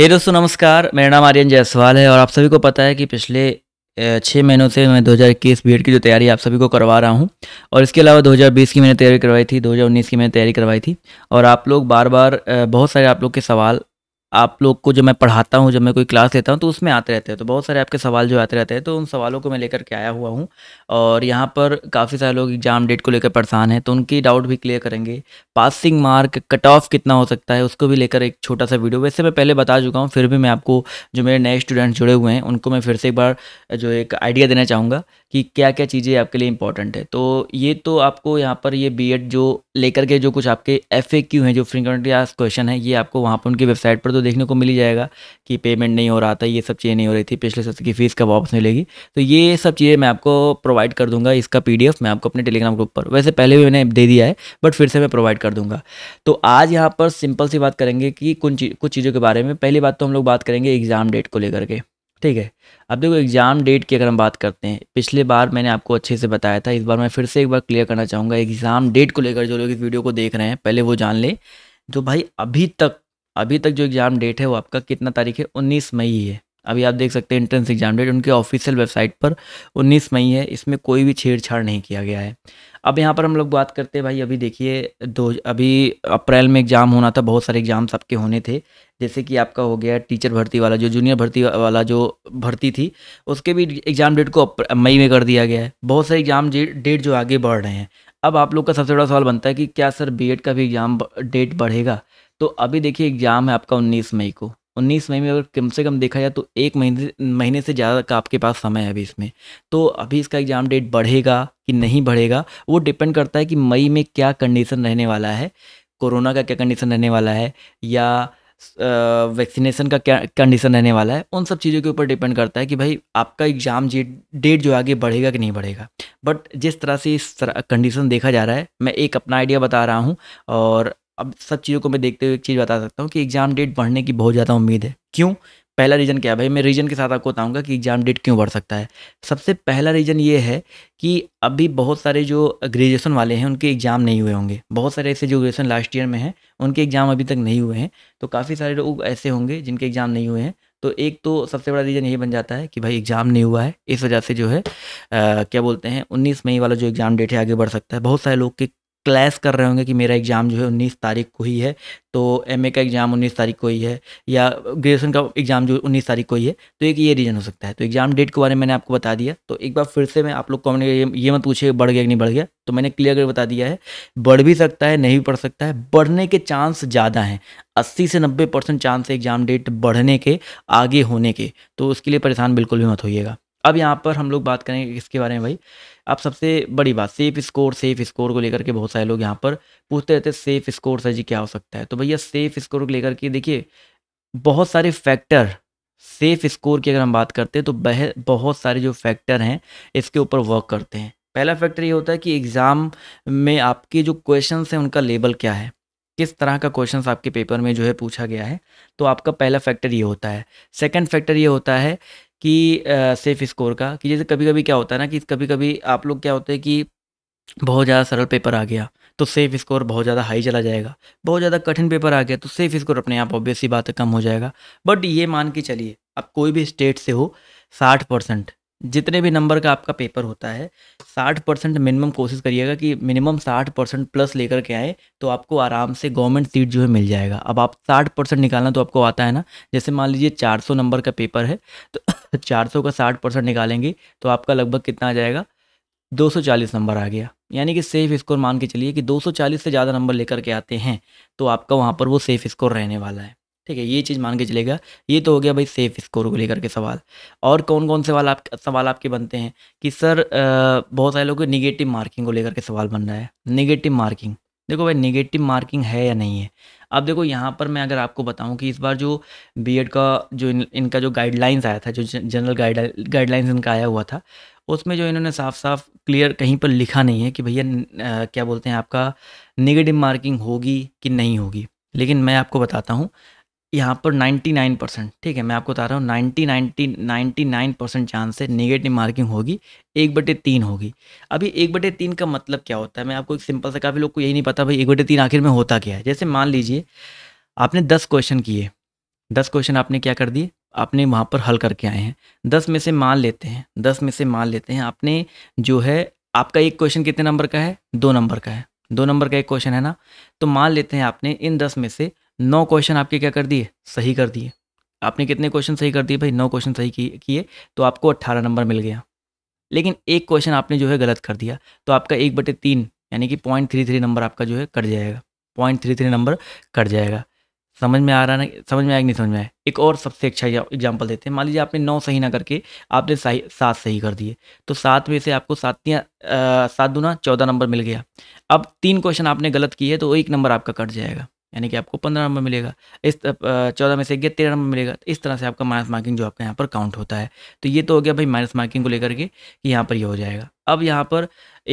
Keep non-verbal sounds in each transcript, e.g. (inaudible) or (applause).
हे दोस्तों नमस्कार मेरा नाम आर्यन जायसवाल है और आप सभी को पता है कि पिछले छः महीनों से मैं 2021 बीएड की जो तैयारी आप सभी को करवा रहा हूं और इसके अलावा 2020 की मैंने तैयारी करवाई थी 2019 की मैंने तैयारी करवाई थी और आप लोग बार बार बहुत सारे आप लोग के सवाल आप लोग को जब मैं पढ़ाता हूँ जब मैं कोई क्लास लेता हूँ तो उसमें आते रहते हैं तो बहुत सारे आपके सवाल जो आते रहते हैं तो उन सवालों को मैं लेकर के आया हुआ हूँ और यहाँ पर काफ़ी सारे लोग एग्ज़ाम डेट को लेकर परेशान हैं तो उनकी डाउट भी क्लियर करेंगे पासिंग मार्क कट ऑफ कितना हो सकता है उसको भी लेकर एक छोटा सा वीडियो वैसे मैं पहले बता चुका हूँ फिर भी मैं आपको जो मेरे नए स्टूडेंट जुड़े हुए हैं उनको मैं फिर से एक बार जो एक आइडिया देना चाहूँगा कि क्या क्या चीज़ें आपके लिए इंपॉर्टेंट है तो ये तो आपको यहाँ पर ये बी जो लेकर के जो कुछ आपके एफ ए क्यू हैं जो फ्रिक्वेंटली आज क्वेश्चन है ये आपको वहाँ पर उनकी वेबसाइट पर तो देखने को मिल ही जाएगा कि पेमेंट नहीं हो रहा था ये सब चीज़ें नहीं हो रही थी पिछले सत्र की फ़ीस कब वापस मिलेगी तो ये सब चीज़ें मैं आपको प्रोवाइड कर दूँगा इसका पी मैं आपको अपने टेलीग्राम ग्रुप पर वैसे पहले भी मैंने दे दिया है बट फिर से मैं प्रोवाइड कर दूँगा तो आज यहाँ पर सिंपल सी बात करेंगे कि कुछ चीज़ों के बारे में पहली बात तो हम लोग बात करेंगे एग्ज़ाम डेट को लेकर के ठीक है अब देखो एग्ज़ाम डेट की अगर हम बात करते हैं पिछले बार मैंने आपको अच्छे से बताया था इस बार मैं फिर से एक बार क्लियर करना चाहूँगा एग्ज़ाम डेट को लेकर जो लोग इस वीडियो को देख रहे हैं पहले वो जान लें जो भाई अभी तक अभी तक जो एग्ज़ाम डेट है वो आपका कितना तारीख है उन्नीस मई है अभी आप देख सकते हैं एंट्रेंस एग्जाम डेट उनके ऑफिशियल वेबसाइट पर 19 मई है इसमें कोई भी छेड़छाड़ नहीं किया गया है अब यहाँ पर हम लोग बात करते हैं भाई अभी देखिए दो अभी अप्रैल में एग्ज़ाम होना था बहुत सारे एग्ज़ाम सबके होने थे जैसे कि आपका हो गया टीचर भर्ती वाला जो जूनियर भर्ती वाला जो भर्ती थी उसके भी एग्ज़ाम डेट को मई में कर दिया गया है बहुत सारे एग्ज़ाम डेट जो आगे बढ़ रहे हैं अब आप लोग का सबसे बड़ा सवाल बनता है कि क्या सर बी का भी एग्ज़ाम डेट बढ़ेगा तो अभी देखिए एग्ज़ाम है आपका उन्नीस मई को उन्नीस मई में अगर कम से कम देखा जाए तो एक महीने महीने से ज़्यादा का आपके पास समय है अभी इसमें तो अभी इसका एग्ज़ाम डेट बढ़ेगा कि नहीं बढ़ेगा वो डिपेंड करता है कि मई में क्या कंडीशन रहने वाला है कोरोना का क्या कंडीशन रहने वाला है या वैक्सीनेशन का क्या कंडीशन रहने वाला है उन सब चीज़ों के ऊपर डिपेंड करता है कि भाई आपका एग्ज़ाम डेट जो आगे बढ़ेगा कि नहीं बढ़ेगा बट जिस तरह से इस तरह कंडीशन देखा जा रहा है मैं एक अपना आइडिया बता रहा हूँ और अब सब चीज़ों को मैं देखते हुए एक चीज़ बता सकता हूँ कि एग्ज़ाम डेट बढ़ने की बहुत ज़्यादा उम्मीद है क्यों पहला रीज़न क्या है भाई मैं रीज़न के साथ आपको बताऊंगा कि एग्ज़ाम डेट क्यों बढ़ सकता है सबसे पहला रीज़न ये है कि अभी बहुत सारे जो ग्रेजुएसन वाले हैं उनके एग्ज़ाम नहीं हुए होंगे बहुत सारे ऐसे जो ग्रेजुएसन लास्ट ईयर में हैं उनके एग्ज़ाम अभी तक नहीं हुए हैं तो काफ़ी सारे लोग ऐसे होंगे जिनके एग्ज़ाम नहीं हुए हैं तो एक तो सबसे बड़ा रीज़न यही बन जाता है कि भाई एग्ज़ाम नहीं हुआ है इस वजह से जो है आ, क्या बोलते हैं उन्नीस मई वाला जो एग्ज़ाम डेट है आगे बढ़ सकता है बहुत सारे लोग के क्लैश कर रहे होंगे कि मेरा एग्ज़ाम जो है उन्नीस तारीख को ही है तो एम का एग्ज़ाम उन्नीस तारीख को ही है या ग्रेजुएशन का एग्ज़ाम जो उन्नीस तारीख को ही है तो एक ये रीज़न हो सकता है तो एग्ज़ाम डेट के बारे में मैंने आपको बता दिया तो एक बार फिर से मैं आप लोग कॉमेंट ये, मत पूछे बढ़ गया कि नहीं बढ़ गया तो मैंने क्लियर कर बता दिया है बढ़ भी सकता है नहीं भी सकता है बढ़ने के चांस ज़्यादा हैं अस्सी से नब्बे परसेंट चांस है एग्ज़ाम डेट बढ़ने के आगे होने के तो उसके लिए परेशान बिल्कुल भी मत होइएगा अब यहाँ पर हम लोग बात करेंगे इसके बारे में भाई अब सबसे बड़ी बात सेफ स्कोर सेफ स्कोर को लेकर के बहुत सारे लोग यहाँ पर पूछते रहते सेफ स्कोर सर जी क्या हो सकता है तो भैया सेफ स्कोर को लेकर के देखिए बहुत सारे फैक्टर सेफ स्कोर की अगर हम बात करते हैं तो बह बहुत सारे जो फैक्टर हैं इसके ऊपर वर्क करते हैं पहला फैक्टर ये होता है कि एग्ज़ाम में आपके जो क्वेश्चन हैं उनका लेबल क्या है किस तरह का क्वेश्चन आपके पेपर में जो है पूछा गया है तो आपका पहला फैक्टर ये होता है सेकेंड फैक्टर ये होता है कि सेफ़ स्कोर का कि जैसे कभी कभी क्या होता है ना कि कभी कभी आप लोग क्या होते हैं कि बहुत ज़्यादा सरल पेपर आ गया तो सेफ स्कोर बहुत ज़्यादा हाई चला जाएगा बहुत ज़्यादा कठिन पेपर आ गया तो सेफ स्कोर अपने आप ऑब्वियसली बात कम हो जाएगा बट ये मान के चलिए आप कोई भी स्टेट से हो साठ परसेंट जितने भी नंबर का आपका पेपर होता है साठ परसेंट मिनिमम कोशिश करिएगा कि मिनिमम साठ परसेंट प्लस लेकर के आए तो आपको आराम से गवर्नमेंट सीट जो है मिल जाएगा अब आप साठ परसेंट निकालना तो आपको आता है ना जैसे मान लीजिए चार सौ नंबर का पेपर है तो (coughs) चार सौ का साठ परसेंट निकालेंगे तो आपका लगभग कितना आ जाएगा दो सौ चालीस नंबर आ गया यानी कि सेफ़ स्कोर मान के चलिए कि दो सौ चालीस से ज़्यादा नंबर लेकर के आते हैं तो आपका वहाँ पर वो सेफ़ स्कोर रहने वाला है ठीक है ये चीज़ मान के चलेगा ये तो हो गया भाई सेफ स्कोर को लेकर के सवाल और कौन कौन सवाल आप सवाल आपके बनते हैं कि सर आ, बहुत सारे लोग निगेटिव मार्किंग को लेकर के सवाल बन रहा है निगेटिव मार्किंग देखो भाई निगेटिव मार्किंग है या नहीं है अब देखो यहाँ पर मैं अगर आपको बताऊँ कि इस बार जो बी का जो इन, इनका जो गाइडलाइंस आया था जो जनरल गाइड गाइडलाइंस इनका आया हुआ था उसमें जो इन्होंने साफ साफ क्लियर कहीं पर लिखा नहीं है कि भैया क्या बोलते हैं आपका निगेटिव मार्किंग होगी कि नहीं होगी लेकिन मैं आपको बताता हूँ यहाँ पर 99 परसेंट ठीक है मैं आपको बता रहा हूँ 90 नाइन्टी 99 परसेंट चांस से नेगेटिव मार्किंग होगी एक बटे तीन होगी अभी एक बटे तीन का मतलब क्या होता है मैं आपको एक सिंपल सा काफ़ी लोग को यही नहीं पता भाई एक बटे तीन आखिर में होता क्या है जैसे मान लीजिए आपने दस क्वेश्चन किए दस क्वेश्चन आपने क्या कर दिए आपने वहाँ पर हल करके आए हैं दस में से मान लेते हैं दस में से मान लेते हैं आपने जो है आपका एक क्वेश्चन कितने नंबर का है दो नंबर का है दो नंबर का एक क्वेश्चन है ना तो मान लेते हैं आपने इन दस में से नौ क्वेश्चन आपके क्या कर दिए सही कर दिए आपने कितने क्वेश्चन सही कर दिए भाई नौ क्वेश्चन सही किए तो आपको अट्ठारह नंबर मिल गया लेकिन एक क्वेश्चन आपने जो है गलत कर दिया तो आपका एक बटे तीन यानी कि पॉइंट थ्री थ्री नंबर आपका जो है कट जाएगा पॉइंट थ्री थ्री नंबर कट जाएगा समझ में आ रहा है समझ में आया नहीं समझ में आया एक और सबसे अच्छा एग्जाम्पल देते हैं मान लीजिए आपने नौ सही ना करके आपने सही सात सही कर दिए तो सात में से आपको सातियाँ सात दूना चौदह नंबर मिल गया अब तीन क्वेश्चन आपने गलत किए तो एक नंबर आपका कट जाएगा यानी कि आपको पंद्रह नंबर मिलेगा इस चौदह में से गया तेरह नंबर मिलेगा तो इस तरह से आपका माइनस मार्किंग जो आपका यहाँ पर काउंट होता है तो ये तो हो गया भाई माइनस मार्किंग को लेकर के कि यहाँ पर ये यह हो जाएगा अब यहाँ पर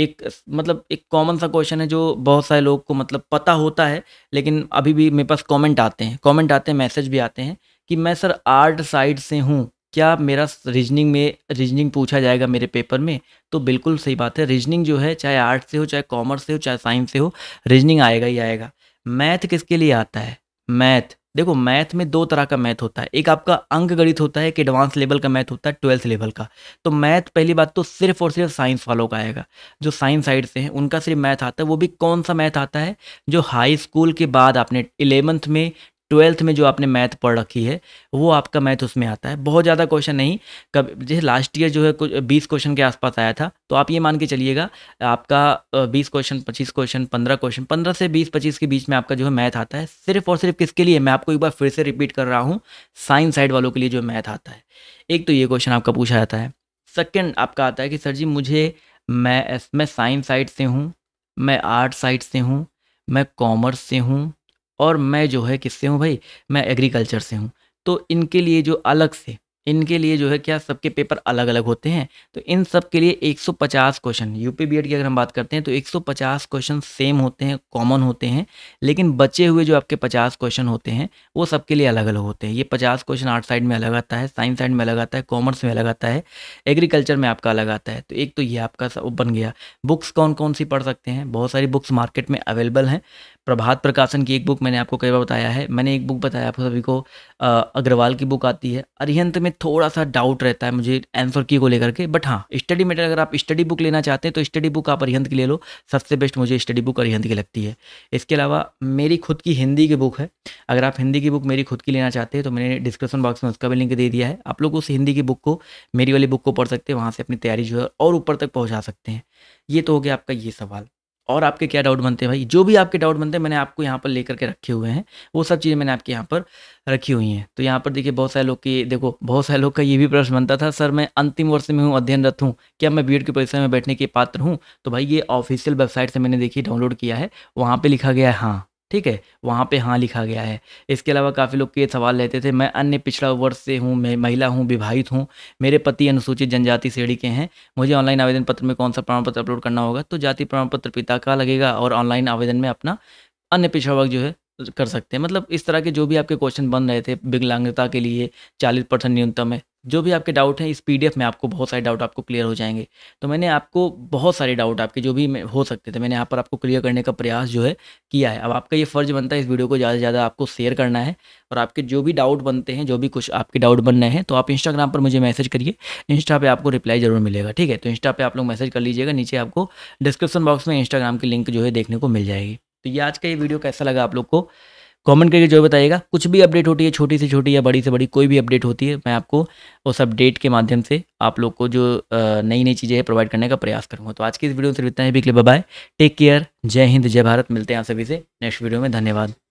एक मतलब एक कॉमन सा क्वेश्चन है जो बहुत सारे लोग को मतलब पता होता है लेकिन अभी भी मेरे पास कॉमेंट आते हैं कॉमेंट आते हैं मैसेज भी आते हैं कि मैं सर आर्ट साइड से हूँ क्या मेरा रीजनिंग में रीजनिंग पूछा जाएगा मेरे पेपर में तो बिल्कुल सही बात है रीजनिंग जो है चाहे आर्ट से हो चाहे कॉमर्स से हो चाहे साइंस से हो रीजनिंग आएगा ही आएगा मैथ किसके लिए आता है मैथ देखो मैथ में दो तरह का मैथ होता है एक आपका अंक गणित होता है एक एडवांस लेवल का मैथ होता है ट्वेल्थ लेवल का तो मैथ पहली बात तो सिर्फ और सिर्फ साइंस वालों का आएगा जो साइंस साइड से हैं उनका सिर्फ मैथ आता है वो भी कौन सा मैथ आता है जो हाई स्कूल के बाद आपने इलेवंथ में ट्वेल्थ में जो आपने मैथ पढ़ रखी है वो आपका मैथ उसमें आता है बहुत ज़्यादा क्वेश्चन नहीं कब जैसे लास्ट ईयर जो है कुछ बीस क्वेश्चन के आसपास आया था तो आप ये मान के चलिएगा आपका बीस क्वेश्चन पच्चीस क्वेश्चन पंद्रह क्वेश्चन पंद्रह से बीस पच्चीस के बीच में आपका जो है मैथ आता है सिर्फ और सिर्फ किसके लिए मैं आपको एक बार फिर से रिपीट कर रहा हूँ साइंस साइड वालों के लिए जो मैथ आता है एक तो ये क्वेश्चन आपका पूछा जाता है सेकेंड आपका आता है कि सर जी मुझे मैं मैं साइंस साइड से हूँ मैं आर्ट साइड से हूँ मैं कॉमर्स से हूँ और मैं जो है किससे हूँ भाई मैं एग्रीकल्चर से हूँ तो इनके लिए जो अलग से इनके लिए जो है क्या सबके पेपर अलग अलग होते हैं तो इन सब के लिए 150 क्वेश्चन यूपी बीएड की अगर हम बात करते हैं तो 150 क्वेश्चन सेम होते हैं कॉमन होते हैं लेकिन बचे हुए जो आपके 50 क्वेश्चन होते हैं वो सबके लिए अलग अलग होते हैं ये 50 क्वेश्चन आर्ट साइड में अलग आता है साइंस साइड में अलग आता है कॉमर्स में अलग आता है एग्रीकल्चर में आपका अलग आता है तो एक तो ये आपका बन गया बुक्स कौन कौन सी पढ़ सकते हैं बहुत सारी बुक्स मार्केट में अवेलेबल हैं प्रभात प्रकाशन की एक बुक मैंने आपको कई बार बताया है मैंने एक बुक बताया आपको सभी को अग्रवाल की बुक आती है अरिहंत में थोड़ा सा डाउट रहता है मुझे आंसर की को लेकर के बट हाँ स्टडी मेटर अगर आप स्टडी बुक लेना चाहते हैं तो स्टडी बुक आप अरिहंत की ले लो सबसे बेस्ट मुझे स्टडी बुक अरिहंत की लगती है इसके अलावा मेरी खुद की हिंदी की बुक है अगर आप हिंदी की बुक मेरी खुद की लेना चाहते हैं तो मैंने डिस्क्रिप्शन बॉक्स में उसका भी लिंक दे दिया है आप लोग उस हिंदी की बुक को मेरी वाली बुक को पढ़ सकते हैं वहाँ से अपनी तैयारी जो है और ऊपर तक पहुँचा सकते हैं ये तो हो गया आपका ये सवाल और आपके क्या डाउट बनते हैं भाई जो भी आपके डाउट बनते हैं मैंने आपको यहाँ पर लेकर के रखे हुए हैं वो सब चीज़ें मैंने आपके यहाँ पर रखी हुई हैं तो यहाँ पर देखिए बहुत सारे लोग की देखो बहुत सारे लोग का ये भी प्रश्न बनता था सर मैं अंतिम वर्ष में हूँ अध्ययनरत हूँ क्या मैं बी की परीक्षा में बैठने के पात्र हूँ तो भाई ये ऑफिशियल वेबसाइट से मैंने देखिए डाउनलोड किया है वहाँ पर लिखा गया है हाँ ठीक है वहाँ पे हाँ लिखा गया है इसके अलावा काफ़ी लोग के सवाल रहते थे मैं अन्य पिछड़ा वर्ग से हूँ मैं महिला हूँ विवाहित हूँ मेरे पति अनुसूचित जनजाति श्रेणी के हैं मुझे ऑनलाइन आवेदन पत्र में कौन सा प्रमाण पत्र अपलोड करना होगा तो जाति प्रमाण पत्र पिता का लगेगा और ऑनलाइन आवेदन में अपना अन्य पिछड़ा वर्ग जो है कर सकते हैं मतलब इस तरह के जो भी आपके क्वेश्चन बन रहे थे विकलांगता के लिए चालीस परसेंट न्यूनतम है जो भी आपके डाउट हैं इस पीडीएफ में आपको बहुत सारे डाउट आपको क्लियर हो जाएंगे तो मैंने आपको बहुत सारे डाउट आपके जो भी हो सकते थे मैंने यहाँ पर आपको क्लियर करने का प्रयास जो है किया है अब आपका ये फ़र्ज़ बनता है इस वीडियो को ज़्यादा से ज़्यादा आपको शेयर करना है और आपके जो भी डाउट बनते हैं जो भी कुछ आपके डाउट बन रहे हैं तो आप इंस्टाग्राम पर मुझे मैसेज करिए इंस्टा पर आपको रिप्लाई ज़रूर मिलेगा ठीक है तो इंस्टा पर आप लोग मैसेज कर लीजिएगा नीचे आपको डिस्क्रिप्शन बॉक्स में इंस्टाग्राम की लिंक जो है देखने को मिल जाएगी तो ये आज का ये वीडियो कैसा लगा आप लोग को कमेंट करके जो बताइएगा कुछ भी अपडेट होती है छोटी से छोटी या बड़ी से बड़ी कोई भी अपडेट होती है मैं आपको उस अपडेट के माध्यम से आप लोग को जो नई नई चीज़ें प्रोवाइड करने का प्रयास करूँगा तो आज की इस वीडियो में सिर्फ इतना ही बिकले बाय टेक केयर जय हिंद जय भारत मिलते हैं आप सभी से नेक्स्ट वीडियो में धन्यवाद